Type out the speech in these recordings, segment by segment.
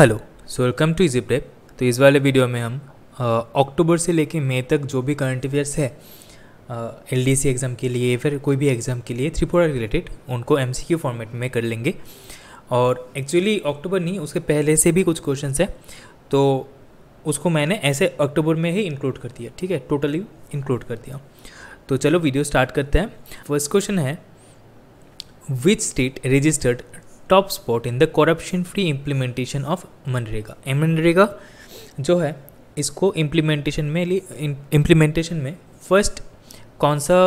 Hello so welcome to easy prep तो इस वाले वीडियो में हम अक्टूबर से लेके मई तक जो भी करंट अफेयर्स है एल डी सी एग्ज़ाम के लिए फिर कोई भी एग्ज़ाम के लिए त्रिपुरा रिलेटेड उनको एम सी क्यू फॉर्मेट में कर लेंगे और एक्चुअली अक्टूबर नहीं उसके पहले से भी कुछ क्वेश्चन हैं तो उसको मैंने ऐसे अक्टूबर में ही इंक्लूड कर दिया ठीक है टोटली इंक्लूड कर दिया तो चलो वीडियो स्टार्ट करते हैं फर्स्ट क्वेश्चन है which state registered top spot in the corruption free implementation of MNREGA MNREGA जो है इसको इम्प्लीमेंटेशन में इम्प्लीमेंटेशन में फर्स्ट कौन सा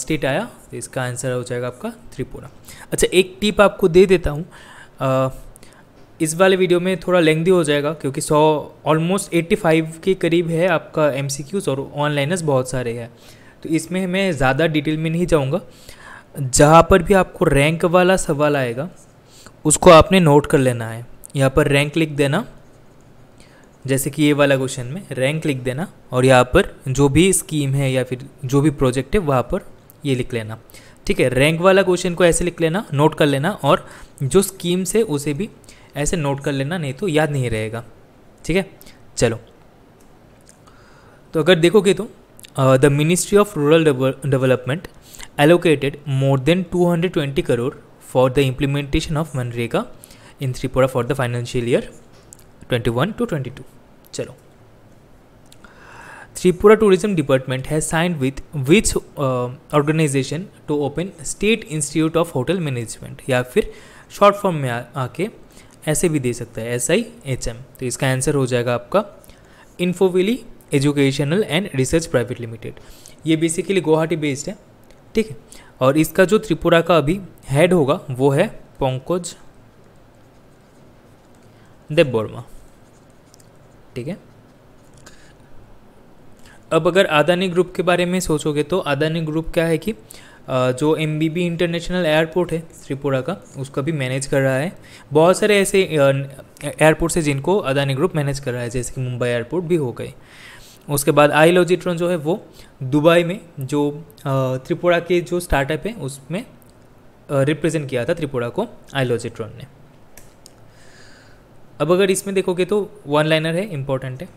स्टेट uh, आया तो इसका आंसर हो जाएगा आपका त्रिपुरा अच्छा एक टिप आपको दे देता हूँ uh, इस वाले वीडियो में थोड़ा लेंदी हो जाएगा क्योंकि सौ ऑलमोस्ट एट्टी फाइव के करीब है आपका एम सी क्यूज और ऑनलाइनर्स बहुत सारे हैं तो इसमें मैं ज़्यादा डिटेल में नहीं जाऊँगा जहाँ पर भी आपको रैंक वाला सवाल आएगा उसको आपने नोट कर लेना है यहाँ पर रैंक लिख देना जैसे कि ये वाला क्वेश्चन में रैंक लिख देना और यहाँ पर जो भी स्कीम है या फिर जो भी प्रोजेक्ट है वहाँ पर ये लिख लेना ठीक है रैंक वाला क्वेश्चन को ऐसे लिख लेना नोट कर लेना और जो स्कीम्स है उसे भी ऐसे नोट कर लेना नहीं तो याद नहीं रहेगा ठीक है चलो तो अगर देखोगे तो the ministry of rural development allocated more than 220 crore for the implementation of मनरेगा in Tripura for the financial year 21 to 22 चलो Tripura tourism department has signed with which organisation to open state institute of hotel management या फिर short form में mein आके ऐसे भी दे सकता है एस आई एच एम तो इसका आंसर हो जाएगा आपका इन्फोविली educational and research private limited ये बेसिकली गुवाहाटी बेस्ड है ठीक है और इसका जो त्रिपुरा का अभी हेड होगा वो है पंकज देव वर्मा ठीक है अब अगर अदानी ग्रुप के बारे में सोचोगे तो अदानी ग्रुप क्या है कि जो एम इंटरनेशनल एयरपोर्ट है त्रिपुरा का उसका भी मैनेज कर रहा है बहुत सारे ऐसे एयरपोर्ट्स हैं जिनको अदानी ग्रुप मैनेज कर रहा है जैसे कि मुंबई एयरपोर्ट भी हो गए उसके बाद आई लॉजिट्रॉन जो है वो दुबई में जो त्रिपुरा के जो स्टार्टअप है उसमें रिप्रेजेंट किया था त्रिपुरा को आइलोजिट्रॉन ने अब अगर इसमें देखोगे तो वन लाइनर है इंपॉर्टेंट है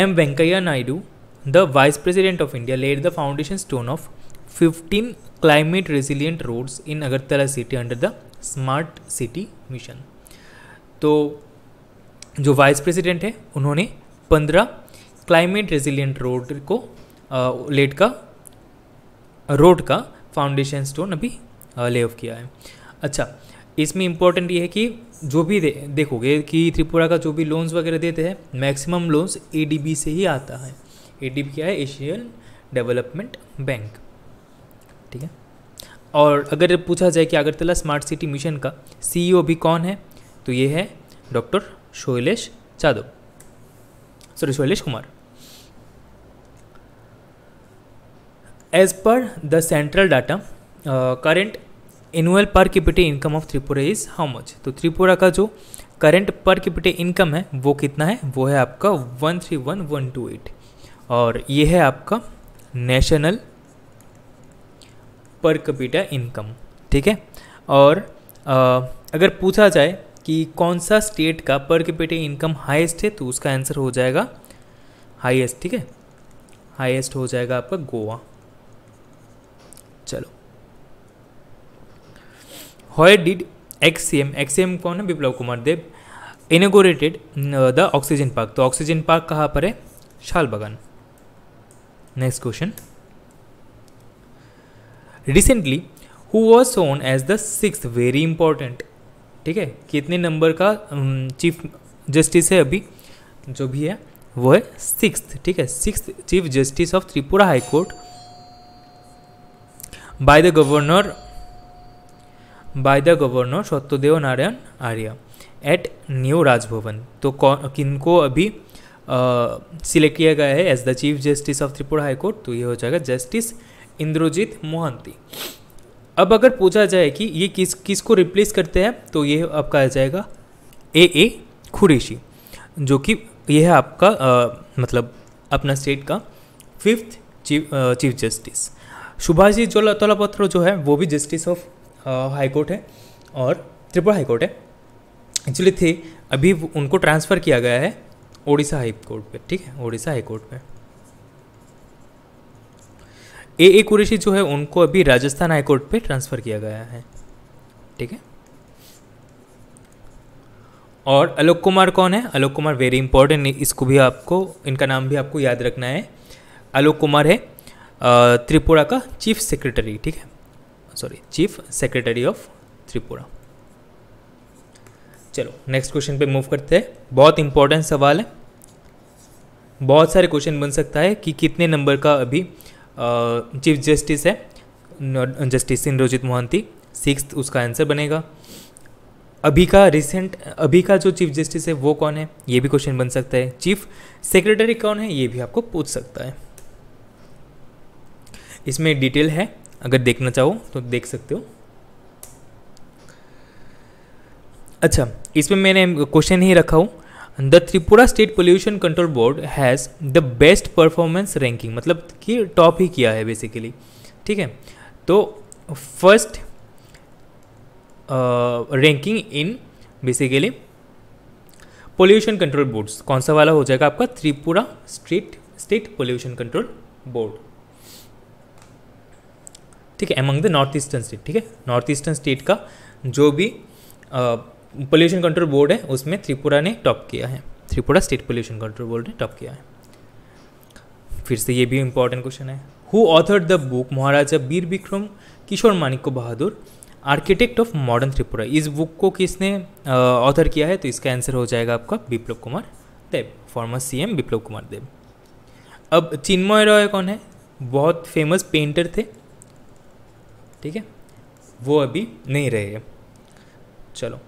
M Venkaiah Naidu the vice president of India led the foundation stone of 15 climate resilient roads in Agartala city under the smart city mission तो जो वाइस प्रेसिडेंट है उन्होंने 15 क्लाइमेट रेजिलियंट रोड को लेट का रोड का फाउंडेशन स्टोन अभी ले uh, ऑफ किया है अच्छा इसमें इम्पोर्टेंट ये है कि जो भी दे, देखोगे कि त्रिपुरा का जो भी लोन्स वगैरह देते हैं मैक्सिमम लोन्स ए से ही आता है ए क्या है एशियन डेवलपमेंट बैंक ठीक है और अगर पूछा जाए कि अगरतला स्मार्ट सिटी मिशन का सी e भी कौन है तो ये है doctor Shailesh Yadav sorry Shailesh Kumar as per the central data current annual per per income of Tripura is how much तो त्रिपुरा का जो करंट पर कैपिटे इनकम है वो कितना है वो है आपका one three one one two eight और ये है आपका नेशनल पर कैपिटा इनकम ठीक है और आ, uh, अगर पूछा जाए कि कौन सा स्टेट का पर कैपिटा इनकम हाईएस्ट है तो उसका आंसर हो जाएगा हाईएस्ट ठीक है हाईएस्ट हो जाएगा आपका गोवा हॉयर did X C M X C M कौन है Biplab Kumar Deb inaugurated the oxygen park तो ऑक्सीजन पार्क कहाँ पर है Shal Bagan next question recently who was sworn as the six very important ठीक है कितने नंबर का चीफ um, जस्टिस है अभी जो भी है वो है सिक्स ठीक है six chief justice of Tripura high court by the governor by the governor Satyadev Narayan Arya at new Raj Bhavan तो किनको अभी सिलेक्ट किया गया है as the chief justice of Tripura high court तो ये हो जाएगा जस्टिस इंद्रजीत मोहंती अब अगर पूछा जाए कि ये किस किस को रिप्लेस करते हैं तो ये आपका आ जाएगा ए ए खुरेशी जो कि यह है आपका आ, मतलब अपना स्टेट का fifth chief chief justice Subhash ji जो तोलापत्र जो है वो भी जस्टिस ऑफ हाई कोर्ट है और त्रिपुरा हाई कोर्ट है एक्चुअली थे अभी उनको ट्रांसफ़र किया गया है ओडिशा हाई कोर्ट पे ठीक है ओडिशा हाई कोर्ट पे ए ए कुरेशी जो है उनको अभी राजस्थान हाई कोर्ट पे ट्रांसफ़र किया गया है ठीक है और आलोक कुमार कौन है आलोक कुमार वेरी इंपॉर्टेंट इसको भी आपको इनका नाम भी आपको याद रखना है आलोक कुमार है त्रिपुरा का चीफ सेक्रेटरी ठीक है sorry chief secretary of Tripura चलो नेक्स्ट क्वेश्चन पे मूव करते हैं बहुत इंपॉर्टेंट सवाल है बहुत सारे क्वेश्चन बन सकता है कि कितने नंबर का अभी चीफ जस्टिस है जस्टिस इंद्रजीत मोहंती सिक्स उसका आंसर बनेगा अभी का रिसेंट अभी का जो चीफ जस्टिस है वो कौन है ये भी क्वेश्चन बन सकता है चीफ सेक्रेटरी कौन है ये भी आपको पूछ सकता है इसमें डिटेल है अगर देखना चाहो तो देख सकते हो अच्छा इसमें मैंने क्वेश्चन ही रखा हूँ the Tripura state pollution control board has the best performance ranking मतलब कि टॉप ही किया है बेसिकली ठीक है तो first ranking in basically pollution control boards कौन सा वाला हो जाएगा आपका Tripura state state pollution control board ठीक है among the north eastern state ठीक है नॉर्थ ईस्टर्न स्टेट का जो भी पोल्यूशन कंट्रोल बोर्ड है उसमें त्रिपुरा ने टॉप किया है Tripura state pollution control board ने टॉप किया है फिर से ये भी इंपॉर्टेंट क्वेश्चन है who author the book Maharaja Bir Bikram Kishore Manikya Bahadur architect of modern Tripura इस बुक को किसने ऑथर किया है तो इसका आंसर हो जाएगा आपका विप्लव कुमार देव फॉर्मर सीएम विप्लव कुमार देव अब चिन्मय रॉय कौन है बहुत फेमस पेंटर थे ठीक है वो अभी नहीं रहे चलो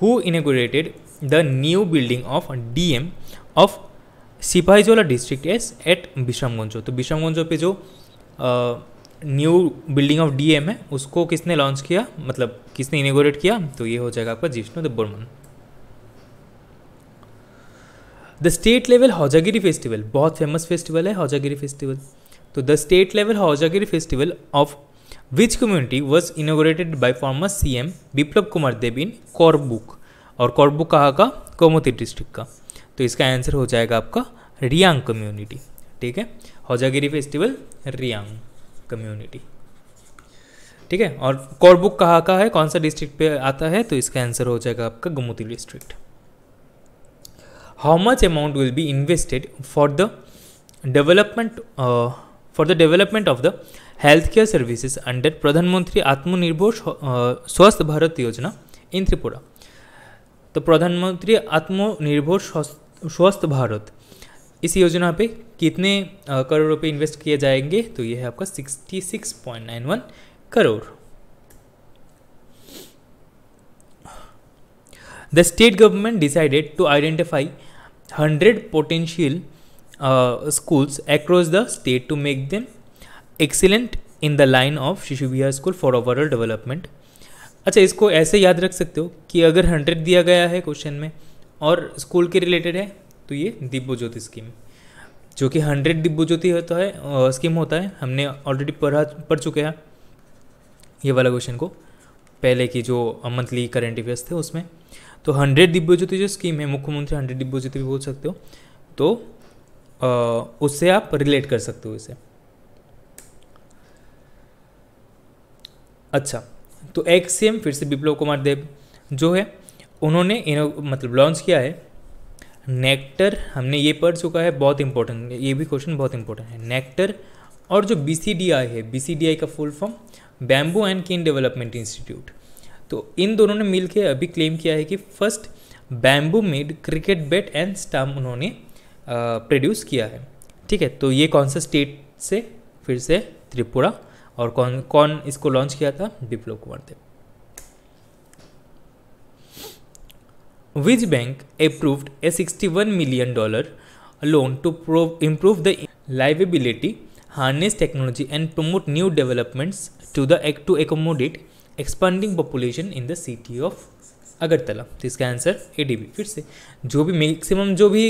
who inaugurated the new building of D M of Sipahijala district as at Bishramganj तो बिश्रामगंज पे जो new building of D M है उसको किसने लॉन्च किया मतलब किसने इनोग्रेट किया तो ये हो जाएगा आपका Jishnu the Barman the state level Hojagiri festival बहुत फेमस फेस्टिवल है हौजागिरी फेस्टिवल तो the state level Hojagiri festival of which community was inaugurated by former C M Biplab Kumar Deb in Kaurbuk और कौरबुक कहाँ का कोमती डिस्ट्रिक्ट का तो इसका आंसर हो जाएगा आपका रियांग कम्युनिटी ठीक है हौजागिरी फेस्टिवल रियांग कम्युनिटी ठीक है और कौरबुक कहाँ का है कौन सा डिस्ट्रिक्ट पे आता है तो इसका आंसर हो जाएगा आपका Gomati district how much amount will be invested for the development for the development of the health care services under Pradhan Mantri Atmanirbhar स्वस्थ भारत योजना इन त्रिपुरा तो प्रधानमंत्री आत्मनिर्भर स्वस्थ भारत इस योजना पे कितने uh, करोड़ रुपए इन्वेस्ट किए जाएंगे तो ये है आपका 66.91 crore the state government decided to identify hundred potential Uh, schools across the state to make them excellent in the line of Shishu Vihar school for overall development अच्छा इसको ऐसे याद रख सकते हो कि अगर हंड्रेड दिया गया है क्वेश्चन में और स्कूल के रिलेटेड है तो ये दिब्बो ज्योति स्कीम जो कि हंड्रेड दिब्बो ज्योति होता है स्कीम uh, होता है हमने ऑलरेडी पढ़ा पढ़ चुके हैं ये वाला क्वेश्चन को पहले की जो मंथली करेंट अफेयर्स थे उसमें तो हंड्रेड दिब्बो ज्योति जो स्कीम है मुख्यमंत्री हंड्रेड दिब्बो ज्योति भी बोल सकते हो तो उससे आप रिलेट कर सकते हो इसे अच्छा तो एक फिर से विप्लव कुमार देव जो है उन्होंने इन मतलब लॉन्च किया है नेक्टर हमने ये पढ़ चुका है बहुत इंपॉर्टेंट ये भी क्वेश्चन बहुत इंपॉर्टेंट है नेक्टर और जो बी है बी का full form bamboo and cane development institute तो इन दोनों ने मिलकर अभी क्लेम किया है कि first bamboo made cricket bat and stump उन्होंने प्रोड्यूस किया है ठीक है तो ये कौन सा स्टेट से फिर से त्रिपुरा और कौन कौन इसको लॉन्च किया था Biplab Kumar Deb which bank approved a sixty one million dollar loan to improve the liveability harness technology and promote new developments to the act to accommodate expanding population in the city of Agartala तो इसका answer A D B फिर से जो भी maximum जो भी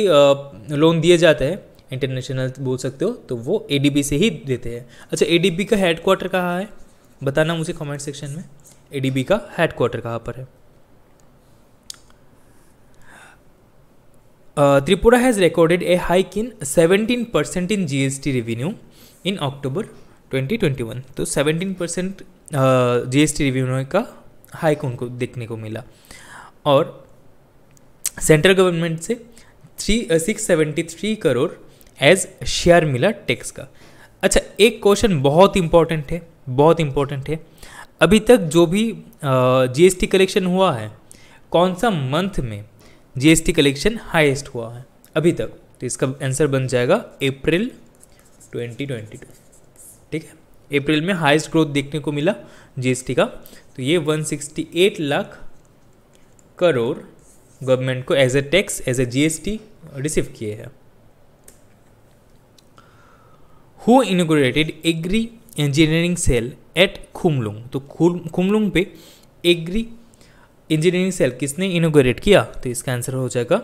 loan दिए जाते हैं इंटरनेशनल बोल सकते हो तो वो ए डी बी से ही देते हैं अच्छा ए डी बी का हेड क्वार्टर कहाँ है बताना मुझे कमेंट सेक्शन में ए डी बी का हेड क्वार्टर कहाँ पर है Tripura has recorded a hike in seventeen percent in G S T revenue in October twenty twenty one तो seventeen percent G S T revenue का हाइक उनको देखने को मिला और सेंट्रल गवर्नमेंट से three six seventy three crore as share मिला tax का अच्छा एक क्वेश्चन बहुत इंपॉर्टेंट है बहुत इंपॉर्टेंट है अभी तक जो भी जीएसटी uh, कलेक्शन हुआ है कौन सा मंथ में जीएसटी कलेक्शन हाईएस्ट हुआ है अभी तक तो इसका आंसर बन जाएगा अप्रैल 2022 ठीक है अप्रैल में हाईएस्ट ग्रोथ देखने को मिला जीएसटी का तो ये 168 लाख करोड़ गवर्नमेंट को as a tax as a GST receive किए हैं who inaugurated agri engineering cell at Khumulung तो खुमलुंग पे एग्री इंजीनियरिंग सेल किसने इनोग्रेट किया तो इसका आंसर हो जाएगा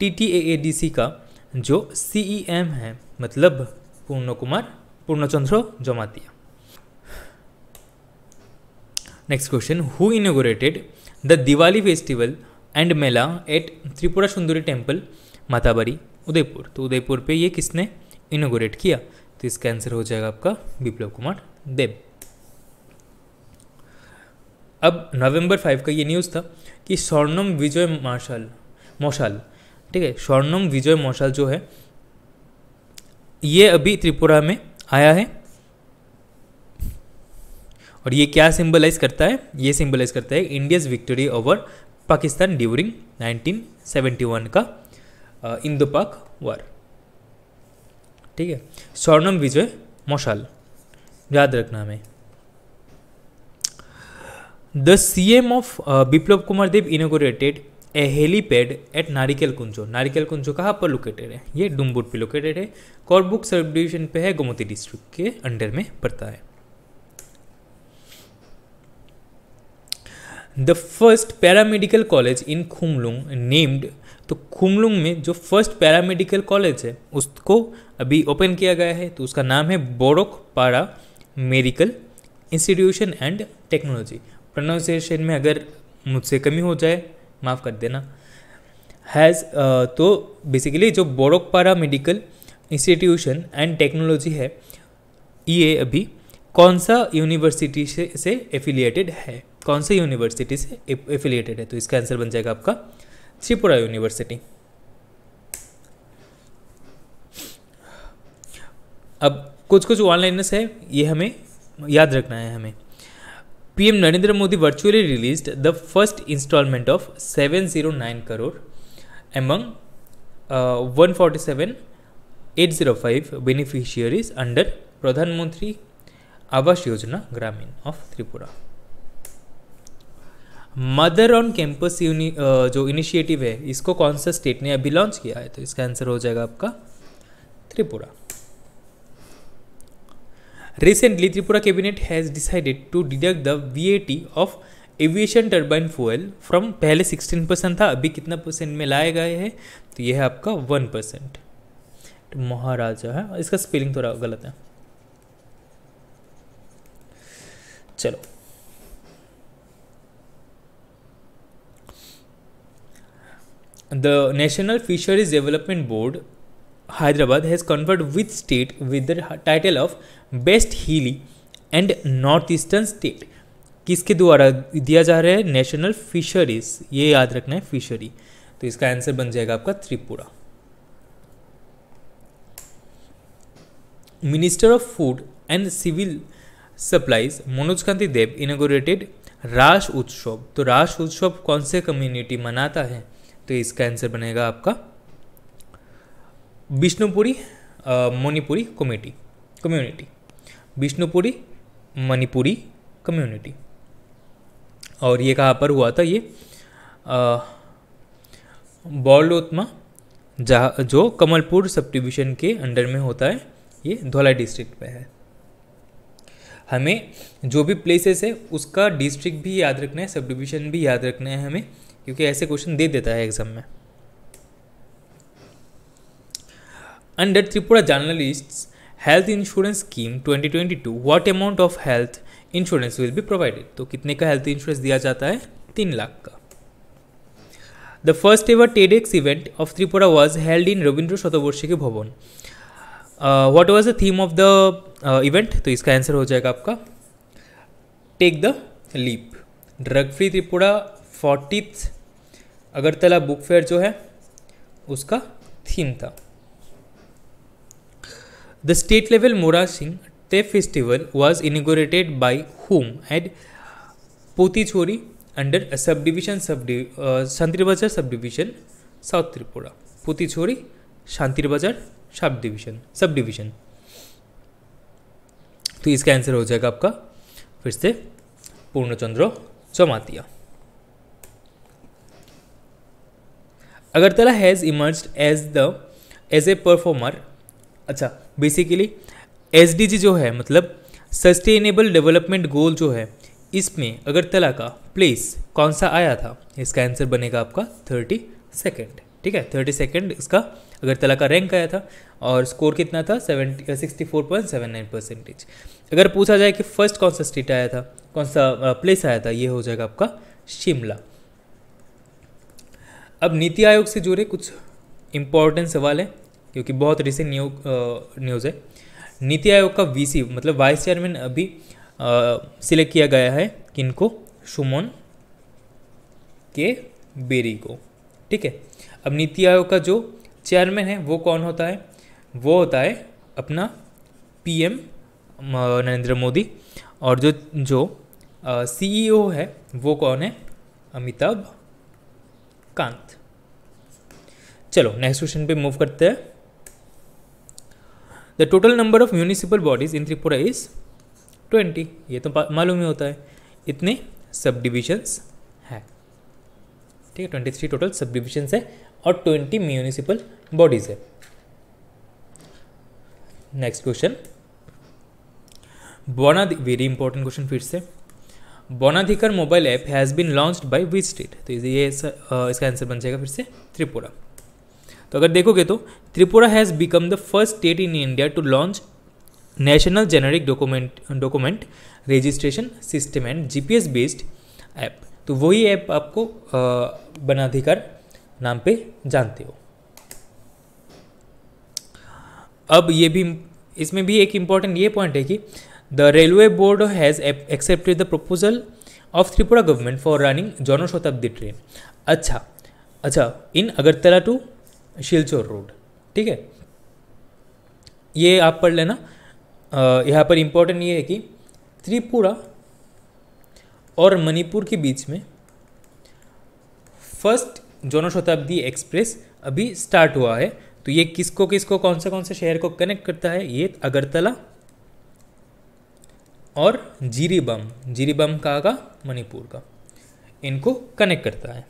T T A A D C का जो सी ई एम है मतलब Purna Kumar Purnachandra Jamatia next question who inaugurated the Diwali festival and mela at Tripura Sundari temple Matabari Udaipur तो उदयपुर पे ये किसने इनोग्रेट किया तो इसका आंसर हो जाएगा आपका विप्लव कुमार देव अब नवंबर फाइव का ये न्यूज़ था कि स्वर्णम विजय मार्शल मौशाल ठीक है स्वर्णम विजय मौशाल जो है ये अभी त्रिपुरा में आया है और ये क्या सिंबलाइज करता है ये सिंबलाइज करता है India's victory over Pakistan during 1971 का इंदो पाक वार ठीक है स्वर्णम विजय मशाल याद रखना हमें the C M of Biplab Kumar Deb inaugurated a helipad at Narikel Kunja Narikel Kunja कहाँ पर लोकेटेड है ये डुमबुट पे लोकेटेड है कॉर्बुक सब डिविजन पे है गोमती डिस्ट्रिक्ट के अंडर में पड़ता है the first paramedical college in Khumulung named तो खुमलुंग में जो फर्स्ट पैरामेडिकल कॉलेज है उसको अभी ओपन किया गया है तो उसका नाम है Borok paramedical institution and technology pronunciation में अगर मुझसे कमी हो जाए माफ़ कर देना हैज़ तो बेसिकली जो पारा मेडिकल इंस्टीट्यूशन एंड टेक्नोलॉजी है ये अभी कौन सा यूनिवर्सिटी से, से एफिलिएटेड है कौन से यूनिवर्सिटी से एफिलिएटेड है तो इसका आंसर बन जाएगा आपका त्रिपुरा यूनिवर्सिटी अब कुछ कुछ ऑनलाइनस है ये हमें याद रखना है हमें PM Narendra Modi virtually released the first instalment of 709 crore among uh, 147,805 beneficiaries under Pradhan Mantri Awas Yojana Gramin of Tripura mother on campus जो इनिशिएटिव है इसको कौन सा स्टेट ने अभी लॉन्च किया है तो इसका आंसर हो जाएगा आपका Tripura recently Tripura cabinet has decided to deduct the V of aviation turbine fuel from पहले 16 परसेंट था अभी कितना परसेंट में लाए गए हैं तो यह है आपका वन परसेंट तो महाराजा है इसका स्पेलिंग थोड़ा गलत है चलो The National Fisheries Development Board, Hyderabad, has conferred with state with the title of Best Hilly and north eastern state किसके द्वारा दिया जा रहा है नेशनल फिशरीज ये याद रखना है फिशरी तो इसका आंसर बन जाएगा आपका Tripura minister of food and civil supplies Manoj Kanti Deb inaugurated Ras Utsav तो रास उत्सव कौन से कम्युनिटी मनाता है तो इसका आंसर बनेगा आपका Vishnupuri Manipuri committee community Vishnupuri Manipuri community और ये कहाँ पर हुआ था ये बॉलोत्मा जहाँ जो कमलपुर सब डिविज़न के अंडर में होता है ये धोलाई डिस्ट्रिक्ट में है हमें जो भी प्लेसेस है उसका डिस्ट्रिक्ट भी याद रखना है सब डिविज़न भी याद रखना है हमें क्योंकि ऐसे क्वेश्चन दे देता है एग्जाम में under Tripura journalist health insurance scheme 2022 what amount of health insurance will be provided तो कितने का हेल्थ इंश्योरेंस दिया जाता है तीन लाख का the first ever TEDx event of Tripura was held in Rabindra Satabarshiki Bhavan what was the theme of the event तो इसका आंसर हो जाएगा आपका take the leap drug free Tripura fortieth Agartala book fair जो है उसका थीम था the state level Mora Singh टे festival was inaugurated by whom at Potichhari under sub division sub Shantir बाजार सब डिविजन साउथ त्रिपुरा पोतीछोरी शांतिर बाजार सब डिविजन सब डिविजन तो इसका आंसर हो जाएगा आपका फिर से Purnachandra Jamatia Agartala has emerge as the as a performer अच्छा बेसिकली एस जो है मतलब सस्टेनेबल डेवलपमेंट गोल जो है इसमें अगरतला का प्लेस कौन सा आया था इसका आंसर बनेगा आपका थर्टी सेकेंड ठीक है थर्टी सेकेंड इसका अगरतला का रैंक आया था और स्कोर कितना था seventy sixty four point seven nine percentage अगर पूछा जाए कि फर्स्ट कौन सा स्टेट आया था कौन सा प्लेस आया था ये हो जाएगा आपका शिमला अब नीति आयोग से जुड़े कुछ इम्पोर्टेंट सवाल हैं क्योंकि बहुत रिसेंट न्यू न्यूज़ है नीति आयोग का वीसी मतलब वाइस चेयरमैन अभी सिलेक्ट किया गया है किनको सुमन के बेरी को ठीक है अब नीति आयोग का जो चेयरमैन है वो कौन होता है वो होता है अपना पीएम नरेंद्र मोदी और जो जो सीईओ e है वो कौन है अमिताभ कांत चलो नेक्स्ट क्वेश्चन पे मूव करते हैं the total number of municipal bodies in Tripura is twenty ये तो मालूम ही होता है इतने सब डिविजन्स है ठीक है ट्वेंटी थ्री टोटल सब डिविजन्स है और ट्वेंटी म्यूनिसिपल बॉडीज है नेक्स्ट क्वेश्चन बोना वेरी इंपॉर्टेंट क्वेश्चन फिर से बोनाधिकर mobile app has been launched by state तो ये इसका आंसर बन जाएगा फिर से त्रिपुरा तो अगर देखोगे तो Tripura has become the first state in India to launch national generic document document registration system and GPS based app तो वही ऐप आपको बनाधिकार नाम पे जानते हो अब ये भी इसमें भी एक इम्पॉर्टेंट ये पॉइंट है कि The Railway Board has accepted the proposal of Tripura government for running Jonoshotabdi train. अच्छा अच्छा in Agartala to Silchar road ठीक है ये आप पढ़ लेना यहाँ पर इम्पोर्टेंट ये है कि त्रिपुरा और मणिपुर के बीच में फर्स्ट जनशताब्दी एक्सप्रेस अभी स्टार्ट हुआ है तो ये किसको किसको कौन से कौन से शहर को कनेक्ट करता है ये अगरतला और जीरीबम जीरीबम का आगा मणिपुर का इनको कनेक्ट करता है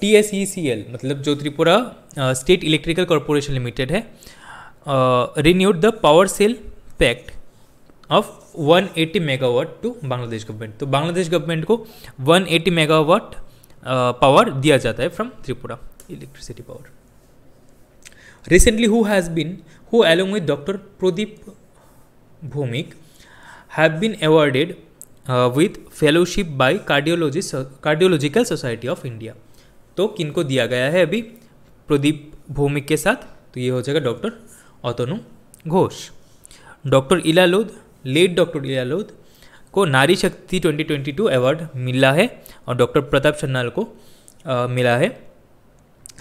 T S E C L मतलब जो Tripura state electrical corporation limited है renewed the power sale pact of 180 megawatt to Bangladesh government तो बांग्लादेश गवर्नमेंट को 180 मेगावाट पावर दिया जाता है from Tripura electricity power recently who has been who along with Dr. Pradeep Bhumik have been awarded uh, with fellowship by cardiologist cardiological society of India तो किनको दिया गया है अभी प्रदीप भौमिक के साथ तो ये हो जाएगा डॉक्टर ओतनु घोष डॉक्टर इला लोध लेट डॉक्टर इला को नारी शक्ति 2022 अवार्ड मिला है और डॉक्टर प्रताप सन्नाल को आ, uh, मिला है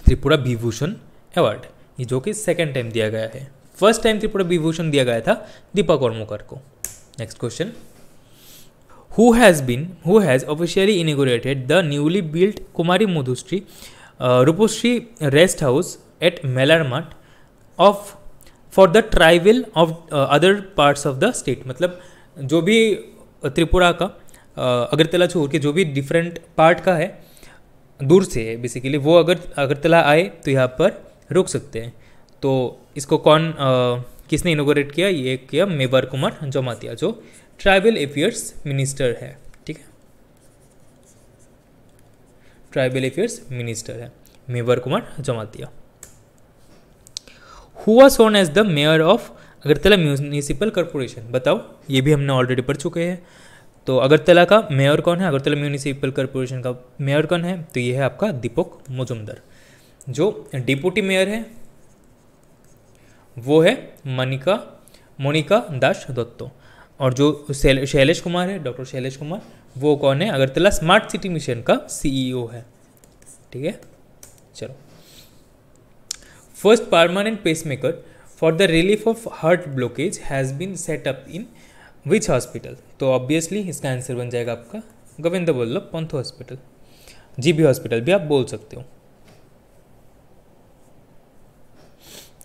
त्रिपुरा विभूषण अवार्ड ये जो कि सेकेंड टाइम दिया गया है फर्स्ट टाइम त्रिपुरा विभूषण दिया गया था दीपा कर्मकार को next question who has been who has officially inaugurated the newly built Kumari Madhushree uh, rest house at at of for the tribal of other parts of the state मतलब जो भी uh, त्रिपुरा का uh, अगरतला छोड़ के जो भी डिफरेंट पार्ट का है दूर से है बेसिकली वो अगर अगरतला आए तो यहाँ पर रुक सकते हैं तो इसको कौन आ, किसने इनोग्रेट किया ये किया मेवर कुमार जोमातिया जो ट्राइबल अफेयर्स मिनिस्टर है ठीक है ट्राइबल अफेयर्स मिनिस्टर है मेवर कुमार जोमातिया हुआ sworn as the mayor of Agartala municipal corporation बताओ ये भी हमने ऑलरेडी पढ़ चुके हैं तो अगरतला का मेयर कौन है अगरतला म्यूनिसिपल कॉरपोरेशन का मेयर कौन है तो ये है आपका दीपक मुजुमदर जो डिप्यूटी मेयर है वो है मनिका मोनिका दास दत्तो और जो शैलेश कुमार है डॉक्टर शैलेश कुमार वो कौन है अगरतला स्मार्ट सिटी मिशन का सीईओ e है ठीक है चलो first permanent pacemaker for the relief of heart blockage has been set up in which hospital तो ऑब्वियसली इसका आंसर बन जाएगा आपका गोविंद बल्लभ पंथ हॉस्पिटल बी हॉस्पिटल भी आप बोल सकते हो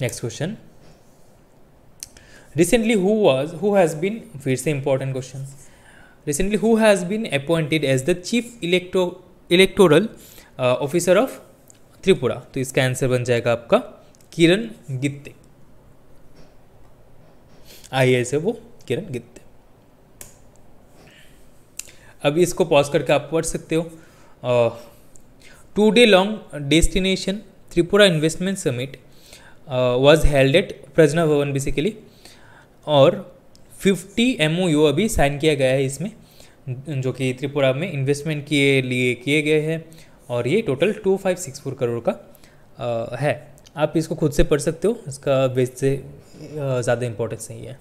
next question recently who was who has been फिर से important question recently who has been appointed as the chief electo electoral officer of Tripura तो इसका आंसर बन जाएगा आपका किरण गित्ते आई एस वो किरण गित्ते अब इसको पॉज करके आप पढ़ सकते हो two day long destination Tripura investment summit was held at Pragna Bhavan basically और 50 एम अभी साइन किया गया है इसमें जो कि त्रिपुरा में इन्वेस्टमेंट के लिए किए गए हैं और ये टोटल 2564 करोड़ का आ, है आप इसको खुद से पढ़ सकते हो इसका बेस से ज़्यादा इम्पोर्टेंस नहीं है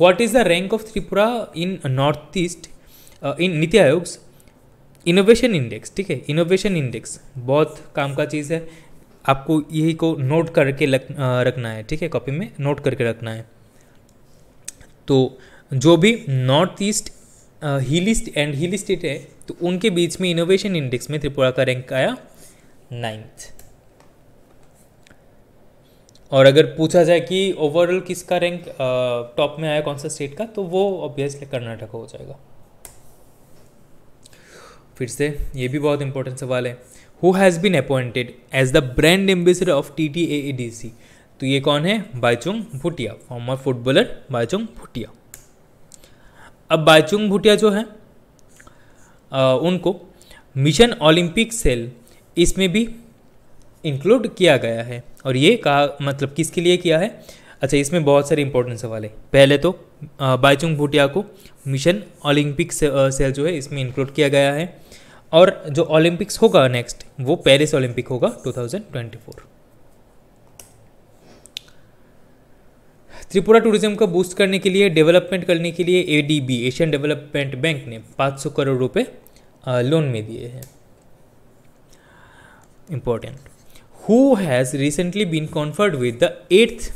what is the rank of Tripura in north east in NITI Aayog innovation index ठीक है इनोवेशन इंडेक्स बहुत काम का चीज़ है आपको यही को नोट करके लग, रखना है ठीक है कॉपी में नोट करके रखना है तो जो भी north east hilliest and hill state है तो उनके बीच में इनोवेशन इंडेक्स में त्रिपुरा का रैंक आया नाइन्थ और अगर पूछा जाए कि ओवरऑल किसका रैंक टॉप में आया कौन सा स्टेट का तो वो ऑब्वियसली कर्नाटक हो जाएगा फिर से ये भी बहुत इंपॉर्टेंट सवाल है who has appointed as the brand ambassador of T T A D C तो ये कौन है बाइचुंग भुटिया फॉर्मर फुटबॉलर बाइचुंग भुटिया अब बायचुंग भुटिया जो है आ, उनको मिशन ओलंपिक सेल इसमें भी इंक्लूड किया गया है और ये कहा मतलब किसके लिए किया है अच्छा इसमें बहुत सारे इंपॉर्टेंट सवाल है पहले तो बायचुंग भुटिया को मिशन ओलंपिक सेल जो है इसमें इंक्लूड किया गया है और जो ओलंपिक्स होगा नेक्स्ट वो पेरिस ओलंपिक होगा 2024 त्रिपुरा टूरिज्म को बूस्ट करने के लिए डेवलपमेंट करने के लिए एडीबी एशियन डेवलपमेंट बैंक ने 500 करोड़ रुपए लोन में दिए हैं important who has recently been conferred with the eighth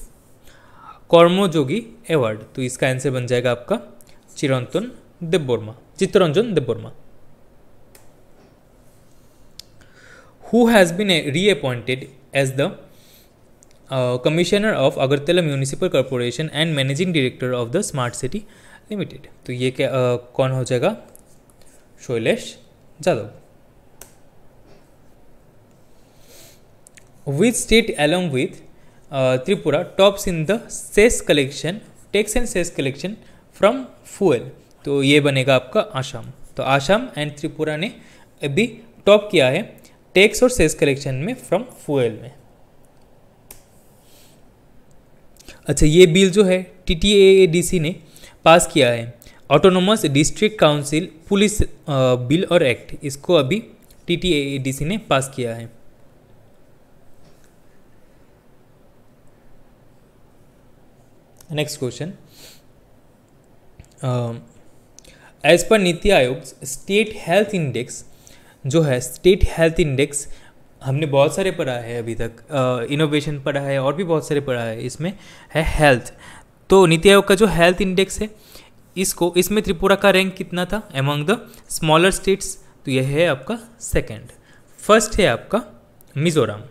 Karmayogi award तो इसका आंसर बन जाएगा आपका चिरंतन Debbarma Chittaranjan Debbarma who has been reappointed as the uh, commissioner of Agartala Municipal Corporation and managing director of the Smart City Limited. तो ये क्या uh, कौन हो जाएगा Shailesh Jadav which state along with uh, Tripura tops in the cess collection tax and cess collection from fuel तो ये बनेगा आपका आसाम तो आसाम and त्रिपुरा ने अभी टॉप किया है टैक्स और सेस कलेक्शन में फ्रॉम फ्यूल में अच्छा ये बिल जो है टीटीएडीसी ने पास किया है autonomous district council police bill और एक्ट इसको अभी टी डी सी ने पास किया है नेक्स्ट क्वेश्चन एज पर नीति आयोग स्टेट हेल्थ इंडेक्स जो है स्टेट हेल्थ इंडेक्स हमने बहुत सारे पढ़ा है अभी तक इनोवेशन पढ़ा है और भी बहुत सारे पढ़ा है इसमें है हेल्थ तो नीति आयोग का जो हेल्थ इंडेक्स है इसको इसमें त्रिपुरा का रैंक कितना था एमंग द स्मॉलर स्टेट्स तो यह है आपका सेकंड फर्स्ट है आपका मिजोरम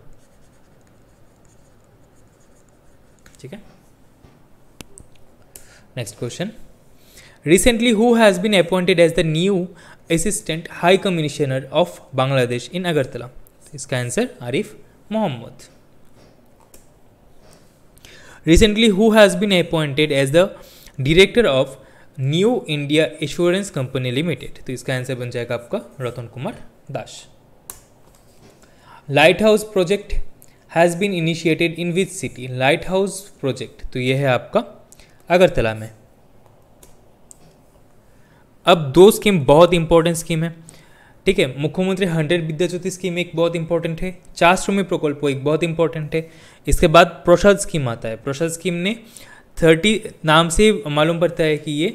ठीक है next question recently who has been appointed as the new assistant high commissioner of Bangladesh in Agartala इसका answer Arif Mohammad recently who has been appointed as the director of new India insurance company limited तो इसका answer बन जाएगा आपका Ratan Kumar Das light house project has been initiated in which city light house project तो यह है आपका अगरतला में अब दो स्कीम बहुत इंपॉर्टेंट स्कीम है ठीक है मुख्यमंत्री हंड्रेड विद्याज्योति स्कीम एक बहुत इंपॉर्टेंट है चार श्रमिक प्रकल्प एक बहुत इंपॉर्टेंट है इसके बाद प्रसाद स्कीम आता है प्रसाद स्कीम ने थर्टी नाम से मालूम पड़ता है कि ये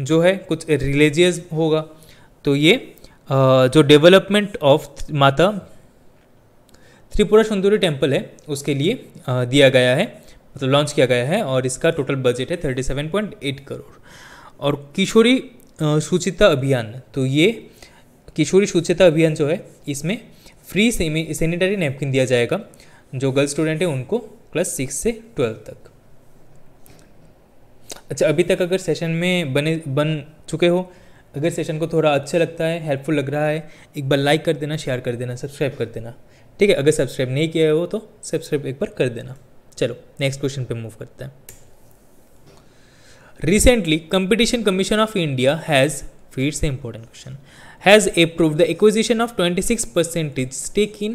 जो है कुछ रिलीजियस होगा तो ये जो डेवलपमेंट ऑफ माता त्रिपुरा सुंदरी टेम्पल है उसके लिए दिया गया है मतलब लॉन्च किया गया है और इसका टोटल बजट है 37.8 करोड़ और किशोरी शुचिता अभियान तो ये किशोरी शुचिता अभियान जो है इसमें फ्री सेनेटरी नैपकिन दिया जाएगा जो गर्ल स्टूडेंट है उनको क्लास सिक्स से ट्वेल्व तक अच्छा अभी तक अगर सेशन में बने बन चुके हो अगर सेशन को थोड़ा अच्छा लगता है हेल्पफुल लग रहा है एक बार लाइक कर देना शेयर कर देना सब्सक्राइब कर देना ठीक है अगर सब्सक्राइब नहीं किया हो तो सब्सक्राइब एक बार कर देना चलो नेक्स्ट क्वेश्चन पे मूव करते हैं Recently, Competition Commission of India has, फिर से important question, has approved the acquisition of 26% stake in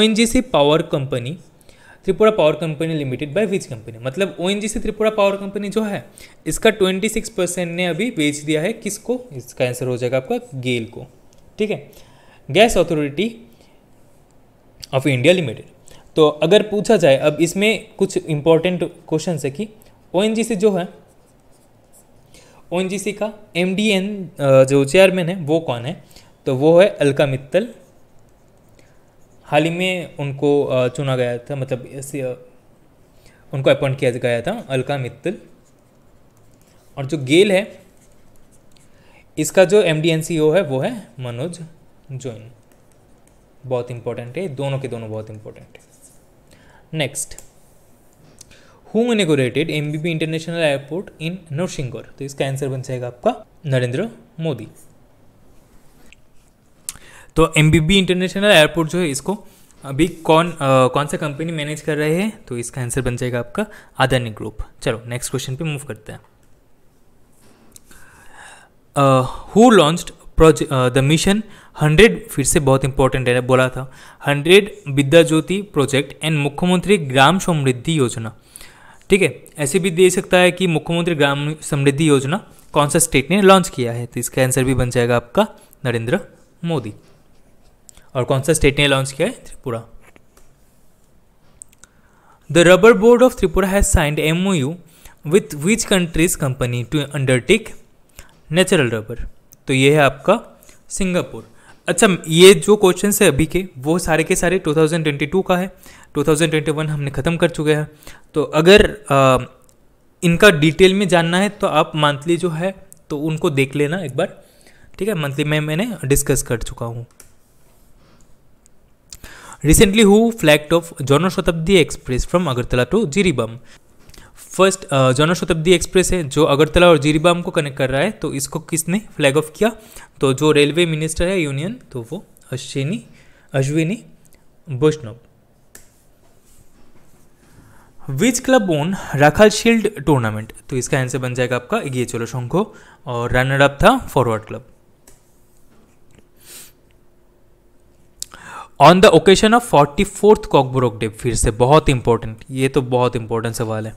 ONGC Power Company Tripura power company limited by which company मतलब ओ त्रिपुरा पावर कंपनी जो है इसका 26 परसेंट ने अभी बेच दिया है किसको इसका आंसर हो जाएगा आपका गेल को ठीक है gas authority of India limited तो अगर पूछा जाए अब इसमें कुछ इंपॉर्टेंट क्वेश्चन है कि ओ जो है ओ का एम जो चेयरमैन है वो कौन है तो वो है अलका मित्तल हाल ही में उनको चुना गया था मतलब ऐसे उनको अपॉइंट किया गया था अलका मित्तल और जो गेल है इसका जो एम e है वो है मनोज जैन बहुत इंपॉर्टेंट है दोनों के दोनों बहुत इंपॉर्टेंट है next whom inaugurated MBB international airport in Narsinghgarh तो इसका आंसर बन जाएगा आपका नरेंद्र मोदी तो एम इंटरनेशनल एयरपोर्ट जो है इसको अभी कौन आ, कौन सा कंपनी मैनेज कर रहे हैं तो इसका आंसर बन जाएगा आपका आदानी ग्रुप चलो नेक्स्ट क्वेश्चन पे मूव करते हैं who launch project the mission hundred फिर से बहुत इंपॉर्टेंट है बोला था hundred Vidya Jyoti project and मुख्यमंत्री ग्राम समृद्धि योजना ठीक है ऐसे भी दे सकता है कि मुख्यमंत्री ग्राम समृद्धि योजना कौन सा स्टेट ने लॉन्च किया है तो इसका आंसर भी बन जाएगा आपका नरेंद्र मोदी और कौन सा स्टेट ने लॉन्च किया है Tripura the rubber board of Tripura has signed M O U with which countries company to undertake natural rubber तो ये है आपका सिंगापुर अच्छा ये जो क्वेश्चन है अभी के वो सारे के सारे 2022 का है 2021 हमने ख़त्म कर चुके हैं तो अगर आ, इनका डिटेल में जानना है तो आप मंथली जो है तो उनको देख लेना एक बार ठीक है मंथली में मैंने डिस्कस कर चुका हूँ recently who फ्लैक्ट off Jan Shatabdi express from Agartala to Jiribam first Jan Shatabdi express है जो अगरतला और जीरीबाम को कनेक्ट कर रहा है तो इसको किसने फ्लैग ऑफ किया तो जो रेलवे मिनिस्टर है यूनियन तो वो Ashwini Ashwini Vaishnaw which club won Rakhal shield tournament तो इसका आंसर बन जाएगा आपका ये चलो शंखो और रनर अप था forward club on the occasion of forty fourth Kokborok day फिर से बहुत इंपॉर्टेंट ये तो बहुत इंपॉर्टेंट सवाल है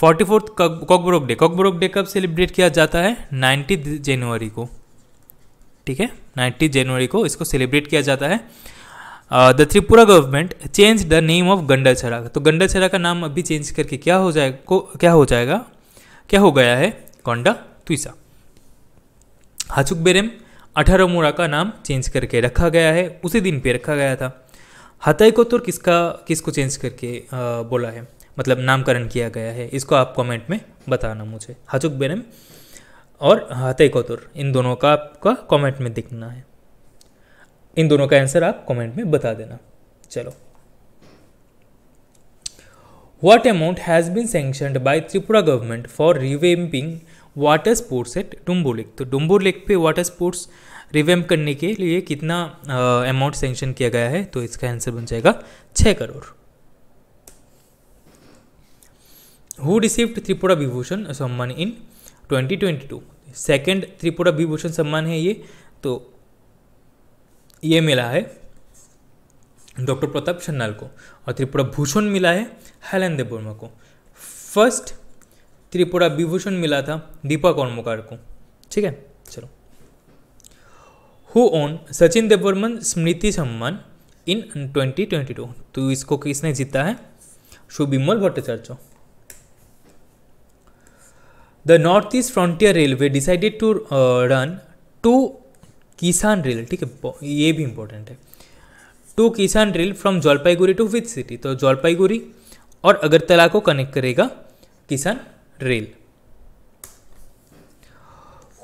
forty fourth Kokborok day Kokborok day कब सेलिब्रेट किया जाता है नाइन्टी जनवरी को ठीक है नाइन्टी जनवरी को इसको सेलिब्रेट किया जाता है the Tripura government change the name of Gandacherra तो गंडाछरा का नाम अभी चेंज करके क्या हो जाए को क्या हो जाएगा क्या हो गया है गोंडा तुसा हाचुक बेरेम अठारह मोरा का नाम चेंज करके रखा गया है उसी दिन पे रखा गया था हताई को तो किसका किसको चेंज करके आ, बोला है मतलब नामकरण किया गया है इसको आप कमेंट में बताना मुझे हजुक बेनम और हाथे कोतुर इन दोनों का आपका कमेंट में दिखना है इन दोनों का आंसर आप कमेंट में बता देना चलो What amount has been sanction by Tripura government for revamping water sports at Dumboor lake तो डुम्बू लेक पे वाटर स्पोर्ट्स रिवेम्प करने के लिए कितना अमाउंट सेंक्शन किया गया है तो इसका आंसर बन जाएगा छः crore who received Tripura Vibhushan सम्मान इन 2022 सेकंड त्रिपुरा विभूषण सम्मान है ये तो ये मिला है डॉक्टर प्रताप शन्नाल को और त्रिपुरा भूषण मिला है हेलन देव वर्मा को फर्स्ट त्रिपुरा विभूषण मिला था दीपा कौर्मकार को ठीक है चलो who won Sachin Debbarman Smriti Samman in 2022 तो इसको किसने जीता है Subimal Bhattacharya the north east frontier railway decided to run two Kisan rail ठीक है ये भी इंपॉर्टेंट है two Kisan rail from Jalpaiguri to which city तो जलपाईगुड़ी और अगरतला को कनेक्ट करेगा Kisan rail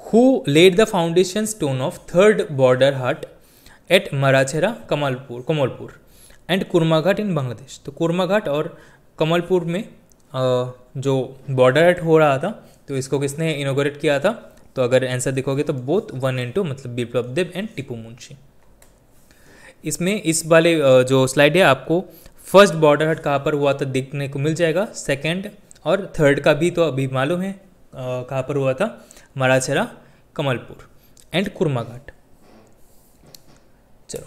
who laid the foundation stone of third border haat at Maracherra Kamalpur Kamalpur and ghat in Bangladesh तो घाट और कमलपुर में uh, जो बॉर्डर हट हो रहा था तो इसको किसने इनोग्रेट किया था तो अगर आंसर देखोगे तो बोथ वन एंड टू मतलब बिप्लब देव एंड टिपू मुंशी इसमें इस वाले जो स्लाइड है आपको फर्स्ट बॉर्डर हट कहाँ पर हुआ था देखने को मिल जाएगा सेकेंड और थर्ड का भी तो अभी मालूम है कहाँ पर हुआ था मराछेरा कमलपुर एंड घाट चलो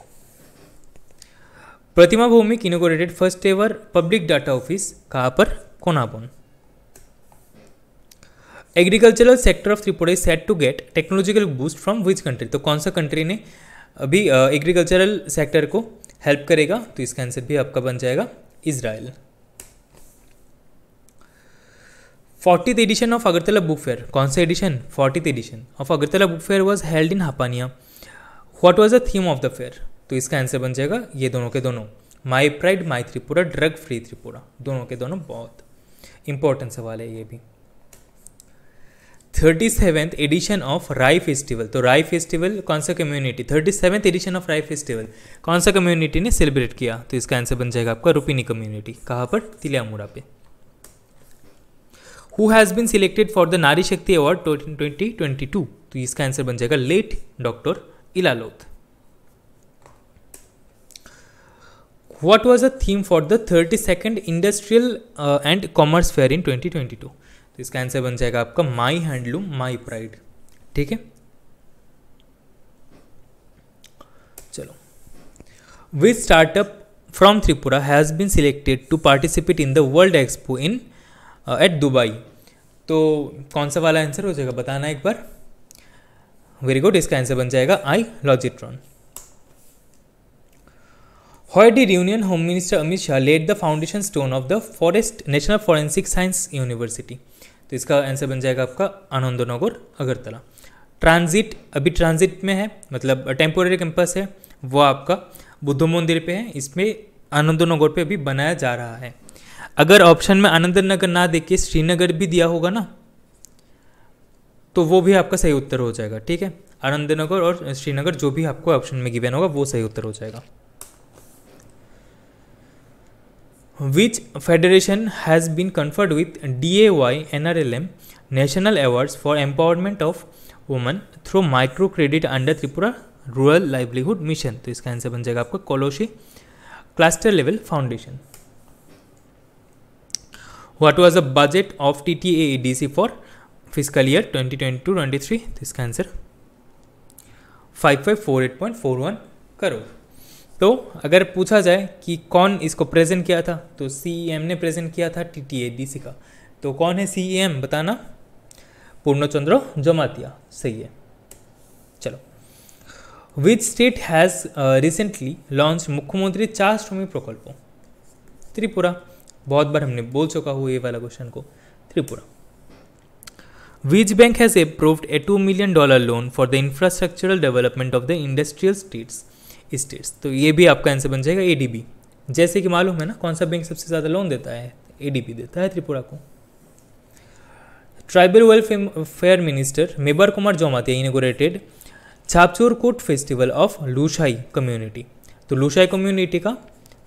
Pratima Bhumi inaugurated first ever public data office कहाँ पर कोनाबोन agricultural sector of Tripura is set to get technological boost from which country तो कौन सा कंट्री ने अभी एग्रीकल्चरल सेक्टर को हेल्प करेगा तो इसका आंसर भी आपका बन जाएगा Israel fortieth edition of Agartala book fair कौन सा edition fortieth edition of Agartala book fair was held in Hapania what was the theme of the fair तो इसका आंसर बन जाएगा ये दोनों के दोनों my pride my Tripura drug free Tripura दोनों के दोनों बहुत इंपॉर्टेंट सवाल है ये भी thirty seventh edition of Rai festival तो राई फेस्टिवल कौन सा community thirty seventh edition of Rai festival कौन सा कम्युनिटी ने सेलिब्रेट किया तो इसका आंसर बन जाएगा आपका रुपिनी कम्युनिटी कहाँ पर तिलियामुरा पे who has been selected for the Nari Shakti award twenty twenty to तो इसका आंसर बन जाएगा late doctor Ilalot what was the theme for the 32nd industrial uh, and commerce fair in 2022 तो इसका आंसर बन जाएगा आपका माई हैंडलूम माई प्राइड ठीक है चलो which startup from Tripura has been selected to participate in the world expo in at Dubai तो कौन सा वाला आंसर हो जाएगा बताना एक बार वेरी गुड इसका आंसर बन जाएगा I Logitron Where did Union home minister Amit Shah laid the foundation stone of the forest national forensic science university तो इसका आंसर बन जाएगा आपका आनंदनगर अगरतला ट्रांजिट अभी ट्रांजिट में है मतलब टेम्पोरेरी कैंपस है वो आपका बुद्ध मंदिर पे है इसमें आनंदनगर पे अभी बनाया जा रहा है अगर ऑप्शन में आनंदनगर ना देखिए श्रीनगर भी दिया होगा ना तो वो भी आपका सही उत्तर हो जाएगा ठीक है आनंदनगर और श्रीनगर जो भी आपको ऑप्शन में गिवेन होगा वो सही उत्तर हो जाएगा which federation has been conferred with DAY NRLM National Awards for Empowerment of Women through Micro Credit under Tripura Rural Livelihood Mission. तो इसका आंसर बन जाएगा आपका कोलोशी cluster level foundation what was the budget of T T A D C for physical year twenty twenty two twenty three तो इसका answer five five four eight point four one crore तो अगर पूछा जाए कि कौन इसको प्रेजेंट किया था तो सी e ने प्रेजेंट किया था T T A D C का तो कौन है सी एम e बताना पूर्णचंद्र जमातिया सही है चलो which state has recently launch मुख्यमंत्री चार श्रमिक प्रकल्प त्रिपुरा बहुत बार हमने बोल चुका हूँ ये वाला क्वेश्चन को Tripura bank has approved a two million dollar loan for the infrastructural development of the industrial states states तो ये भी आपका आंसर बन जाएगा ए जैसे कि मालूम है ना कौन सा बैंक सबसे ज़्यादा लोन देता है ए देता है त्रिपुरा को tribal welfare minister Mevar Kumar Jamatia inaugurated Chapcharkut festival of Lushai community तो लूशाई कम्युनिटी का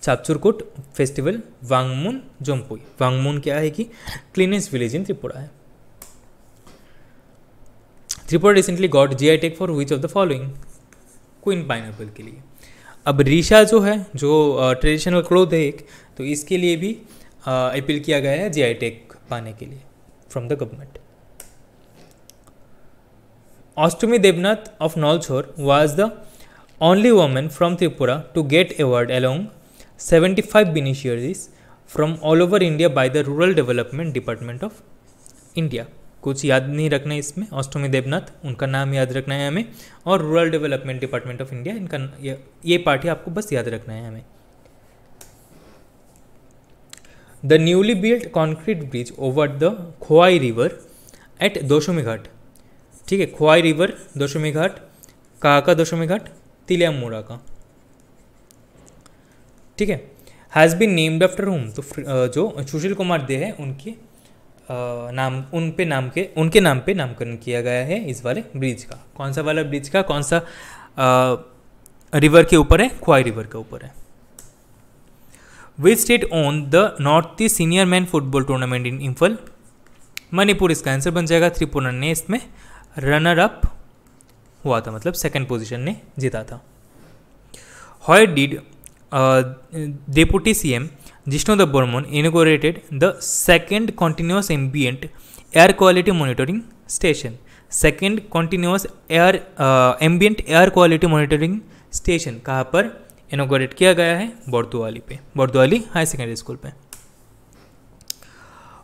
छापचोरकोट फेस्टिवल वांगमुन जोमपुई वांगमून क्या है कि क्लीनेस्ट विलेज इन त्रिपुरा है Tripura recently got G I tag for which of the following queen pineapple के लिए अब रीशा जो है जो ट्रेडिशनल क्लोथ है एक तो इसके लिए भी अपील किया गया है जी आई टेक पाने के लिए from the government Ashtami Debnath of Nalchar was the only women from Tripura to get award along seventy five beneficiaries from all over India by the rural development department of India कुछ याद नहीं रखना है इसमें अष्टमी देवनाथ उनका नाम याद रखना है हमें और rural development department of India इनका ये, पार्टी आपको बस याद रखना है हमें the newly built concrete bridge over the Khowai river at Dashami ghat ठीक है खोआई रिवर दोशोमी घाट कहा का दोशोमी घाट मोड़ा का ठीक है has been named after whom तो जो सुशील कुमार दे है उनकी नाम उन पे नाम के उनके नाम पे नामकरण किया गया है इस वाले ब्रिज का कौन सा वाला ब्रिज का कौन सा रिवर के ऊपर है ख्वाई रिवर के ऊपर है which state won the north east senior man football tournament in Imphal Manipur इसका आंसर बन जाएगा त्रिपुरा ने इसमें रनर अप हुआ था मतलब सेकेंड पोजिशन ने जीता था हॉय did C M Jishnu the Barman inaugurated the second continuous ambient air quality monitoring station second continuous air ambient air quality monitoring station कहाँ पर इनोगोरेट किया गया है बर्दुआली पे बर्दुआली हाई सेकेंडरी स्कूल पे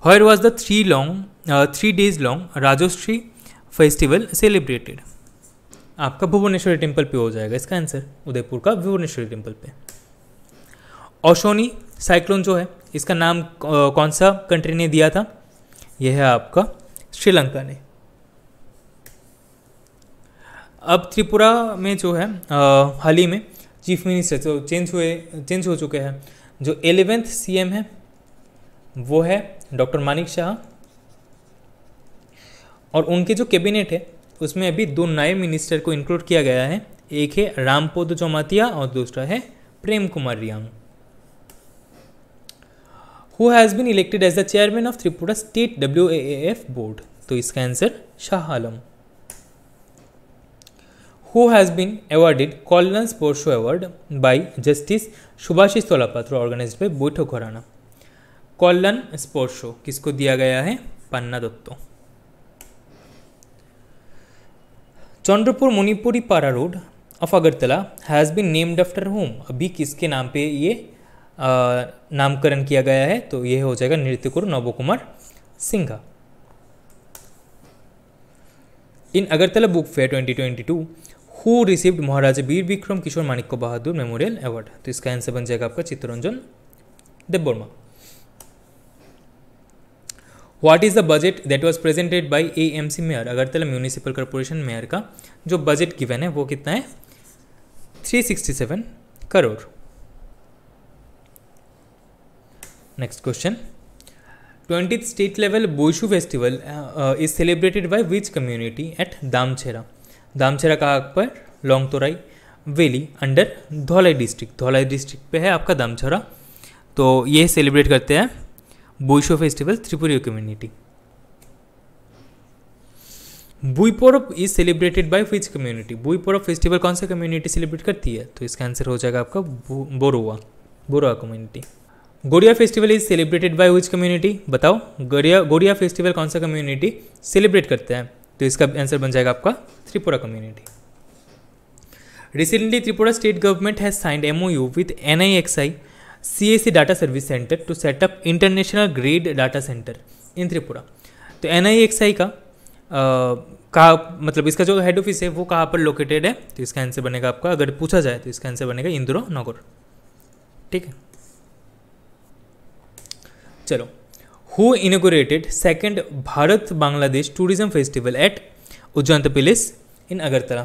where was the three long three days long Rajoshri festival celebrated आपका Bhubaneswari temple पे हो जाएगा इसका आंसर उदयपुर का भुवनेश्वरी टेम्पल पे अशोनी साइक्लोन जो है इसका नाम कौन सा कंट्री ने दिया था यह है आपका श्रीलंका ने अब त्रिपुरा में जो है हाल ही में चीफ मिनिस्टर जो चेंज हुए चेंज हो चुके हैं जो एलेवेंथ सीएम है वो है डॉक्टर मानिक शाह और उनके जो कैबिनेट है उसमें अभी दो नए मिनिस्टर को इंक्लूड किया गया है एक है रामपोद चौमातिया और दूसरा है Prem Kumar Reang who has been elected as the chairman of Tripura state W A F board तो इसका answer Shah Alam who has been awarded कॉलनस पोर्शो award by justice Subhashish Talapatra organise by बैठो खुराना कॉलन स्पोर्शो किसको दिया गया है पन्ना दत्तो Chandrapur Manipuri Para road of Agartala has been named after whom अभी किसके नाम पे ये नामकरण किया गया है तो यह हो जाएगा नृत्यकुर नवो Kumar Singha in Agartala book fair 2022 who received Maharaja Bir Bikram Kishore Manikya Bahadur memorial award तो इसका आंसर बन जाएगा आपका Chittaranjan Dev what is the budget that was presented by A M C mayor Agartala municipal corporation mayor का जो बजट गिवन है वो कितना है 367 crore next question twenty state level Boishu festival is celebrated by which community at Damchhera दामछेरा का आग पर तोराई valley under Dhalai district Dhalai district पे है आपका दामछेरा तो ये सेलिब्रेट करते हैं बोशो फेस्टिवल त्रिपुरी कम्युनिटी बुईपोरब is celebrated by which community बुईपोरब फेस्टिवल कौन सा कम्युनिटी सेलिब्रेट करती है तो इसका आंसर हो जाएगा आपका बोरोआ बोरोआ community Garia festival is celebrated by which community बताओ गोरिया गोरिया फेस्टिवल कौन सा कम्युनिटी सेलिब्रेट करते हैं तो इसका आंसर बन जाएगा आपका Tripura community recently Tripura state government has M O U with N I X I C S C data service centre to set up international grade data centre in Tripura तो एन आई एक्स आई का कहा मतलब इसका जो हेड ऑफिस है वो कहाँ पर लोकेटेड है तो इसका आंसर बनेगा आपका अगर पूछा जाए तो इसका आंसर बनेगा इंदिरा नगर ठीक है चलो who inaugurated second Bharat Bangladesh tourism festival at Ujjayanta Palace in Agartala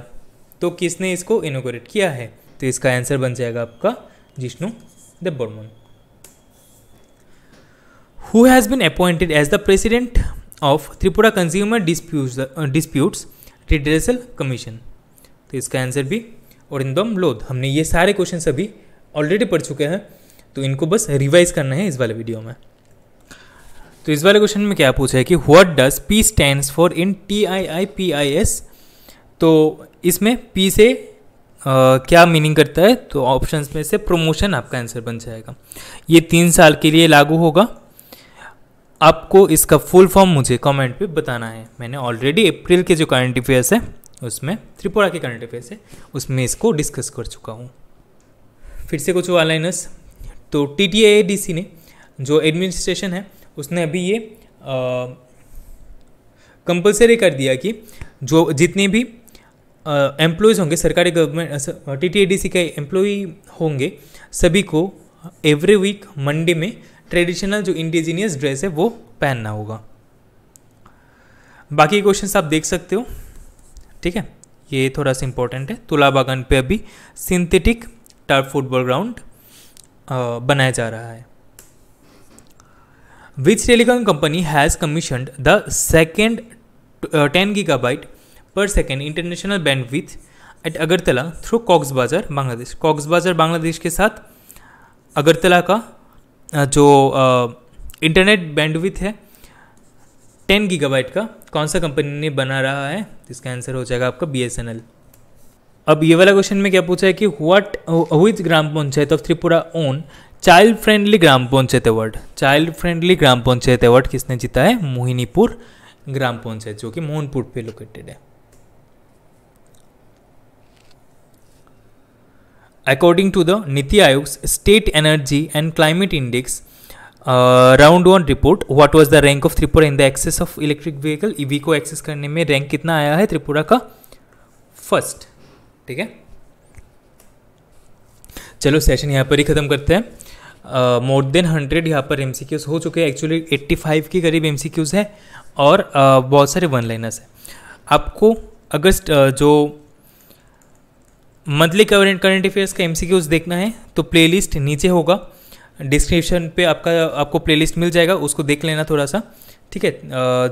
तो किसने इसको इनोग्रेट किया है तो इसका आंसर बन जाएगा आपका Jishnu Dev Barman who has been appointed as the president of Tripura consumer disputes redressal commission तो इसका आंसर भी और इंदम लोध हमने ये सारे क्वेश्चन अभी ऑलरेडी पढ़ चुके हैं तो इनको बस रिवाइज करना है इस वाले वीडियो में तो इस वाले क्वेश्चन में क्या पूछा है कि what does P stand for in T I I P I S तो इसमें पी से आ, क्या मीनिंग करता है तो ऑप्शंस में से प्रमोशन आपका आंसर बन जाएगा ये तीन साल के लिए लागू होगा आपको इसका फुल फॉर्म मुझे कमेंट पे बताना है मैंने ऑलरेडी अप्रैल के जो करंट अफेयर्स है उसमें त्रिपुरा के करंट अफेयर्स है उसमें इसको डिस्कस कर चुका हूँ फिर से कुछ वालाइनस तो T T I D C ने जो एडमिनिस्ट्रेशन है उसने अभी ये कंपलसरी कर दिया कि जो जितने भी एम्प्लॉयज़ होंगे सरकारी government T T A D C के एम्प्लॉयी होंगे सभी को एवरी वीक मंडे में ट्रेडिशनल जो इंडिजीनियस ड्रेस है वो पहनना होगा बाकी क्वेश्चन आप देख सकते हो ठीक है ये थोड़ा सा इम्पोर्टेंट है तुला बागान पे अभी सिंथेटिक टर्फ फुटबॉल ग्राउंड बनाया जा रहा है Which telecom company has commissioned the second uh, 10 पर second international international bandwidth at Agartala through Cox's Bazar Bangladesh COX Bazar Bangladesh के साथ अगरतला का uh, जो इंटरनेट uh, बैंडविथ है टेन गीगाबाइट का कौन सा कंपनी ने बना रहा है जिसका आंसर हो जाएगा आपका बी अब ये वाला क्वेश्चन में क्या पूछा है कि what with uh, gram panchayat of Tripura won child friendly gram panchayat award child friendly gram panchayat award किसने जीता है मोहिनीपुर ग्राम पंचायत जो कि मोहनपुर पे लोकेटेड है according to the NITI Aayog state energy and climate index round one report what was the rank of Tripura in the access of electric vehicle EV को access करने में रैंक कितना आया है त्रिपुरा का फर्स्ट ठीक है चलो सेशन यहाँ पर ही ख़त्म करते हैं मोर देन हंड्रेड यहाँ पर एम हो चुके हैं एक्चुअली एट्टी फाइव के करीब एम सी क्यूज़ है और uh, बहुत सारे वन लाइनर्स हैं आपको अगर uh, जो मंथली एंड करंट अफेयर्स का एम देखना है तो प्ले नीचे होगा डिस्क्रिप्शन पे आपका आपको प्लेलिस्ट मिल जाएगा उसको देख लेना थोड़ा सा ठीक है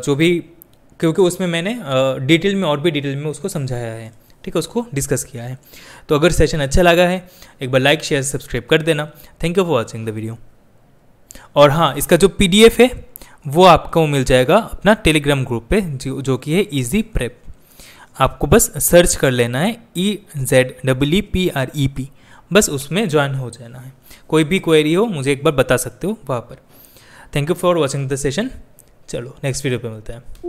जो भी क्योंकि उसमें मैंने डिटेल में और भी डिटेल में उसको समझाया है ठीक है उसको डिस्कस किया है तो अगर सेशन अच्छा लगा है एक बार लाइक शेयर सब्सक्राइब कर देना thank you for watching the video और हाँ इसका जो पी है वो आपको मिल जाएगा अपना टेलीग्राम ग्रुप पे जो जो कि है ईजी प्रेप आपको बस सर्च कर लेना है E Z double E P R E P बस उसमें ज्वाइन हो जाना है कोई भी क्वेरी हो मुझे एक बार बता सकते हो वहाँ पर thank you for watching the session चलो नेक्स्ट वीडियो पे मिलते हैं